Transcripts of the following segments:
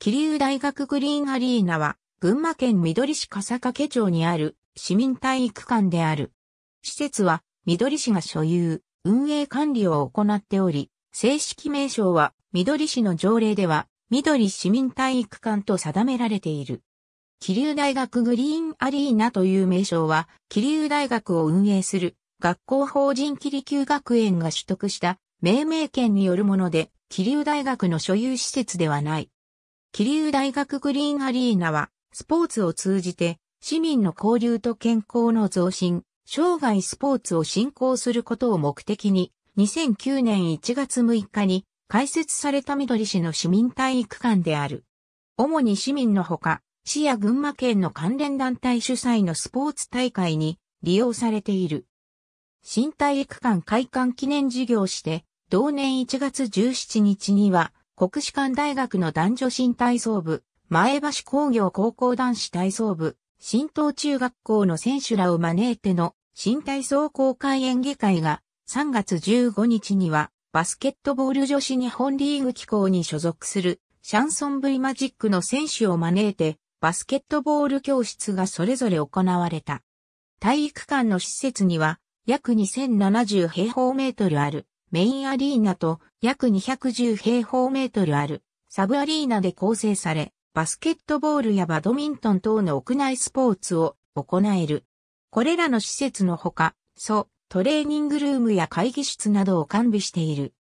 桐生大学グリーンアリーナは、群馬県緑市笠掛町にある市民体育館である。施設は、緑市が所有、運営管理を行っており、正式名称は、緑市の条例では、緑市民体育館と定められている。桐生大学グリーンアリーナという名称は、桐生大学を運営する学校法人桐生学園が取得した命名権によるもので、桐生大学の所有施設ではない。桐生大学グリーンアリーナは、スポーツを通じて、市民の交流と健康の増進、生涯スポーツを振興することを目的に、2009年1月6日に開設された緑市の市民体育館である。主に市民のほか、市や群馬県の関連団体主催のスポーツ大会に利用されている。新体育館開館記念事業して、同年1月17日には、国士舘大学の男女新体操部、前橋工業高校男子体操部、新東中学校の選手らを招いての新体操公開演技会が3月15日にはバスケットボール女子日本リーグ機構に所属するシャンソン V マジックの選手を招いてバスケットボール教室がそれぞれ行われた。体育館の施設には約2070平方メートルあるメインアリーナと約210平方メートルあるサブアリーナで構成され、バスケットボールやバドミントン等の屋内スポーツを行える。これらの施設のほか、ソ、トレーニングルームや会議室などを完備している。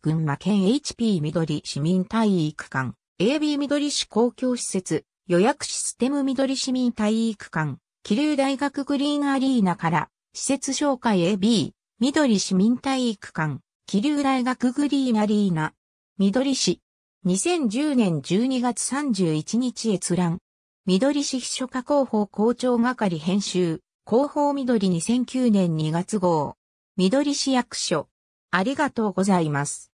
群馬県 HP 緑市民体育館、AB 緑市公共施設、予約システム緑市民体育館、桐生大学グリーンアリーナから、施設紹介 AB、緑市民体育館、気流大学グリーンアリーナ、緑市。2010年12月31日閲覧。緑市秘書課広報校長係編集、広報緑2009年2月号。緑市役所。ありがとうございます。